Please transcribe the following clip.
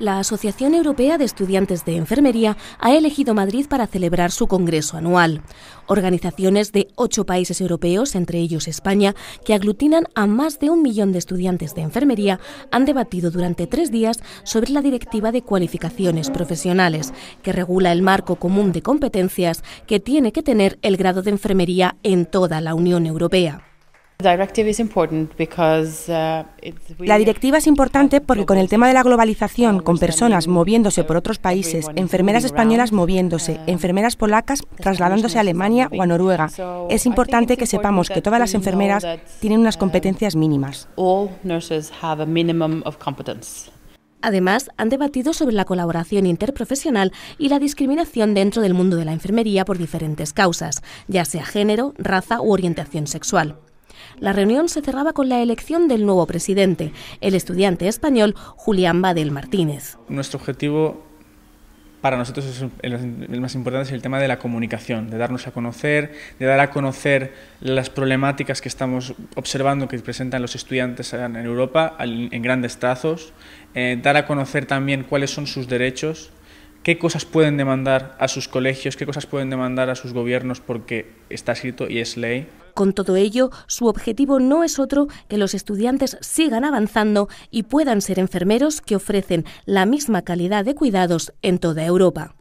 La Asociación Europea de Estudiantes de Enfermería ha elegido Madrid para celebrar su Congreso anual. Organizaciones de ocho países europeos, entre ellos España, que aglutinan a más de un millón de estudiantes de enfermería, han debatido durante tres días sobre la Directiva de Cualificaciones Profesionales, que regula el marco común de competencias que tiene que tener el grado de enfermería en toda la Unión Europea. Uh, la directiva es importante porque con el tema de la globalización, con personas moviéndose por otros países, enfermeras españolas moviéndose, um, enfermeras polacas trasladándose a Alemania o a Noruega, es importante que sepamos que todas las enfermeras tienen unas uh, competencias mínimas. Además, han debatido sobre la colaboración interprofesional y la discriminación dentro del mundo de la enfermería por diferentes causas, ya sea género, raza u orientación sexual. La reunión se cerraba con la elección del nuevo presidente, el estudiante español Julián Badel Martínez. Nuestro objetivo para nosotros es el, más importante es el tema de la comunicación, de darnos a conocer, de dar a conocer las problemáticas que estamos observando que presentan los estudiantes en Europa en grandes trazos, eh, dar a conocer también cuáles son sus derechos, qué cosas pueden demandar a sus colegios, qué cosas pueden demandar a sus gobiernos porque está escrito y es ley. Con todo ello, su objetivo no es otro que los estudiantes sigan avanzando y puedan ser enfermeros que ofrecen la misma calidad de cuidados en toda Europa.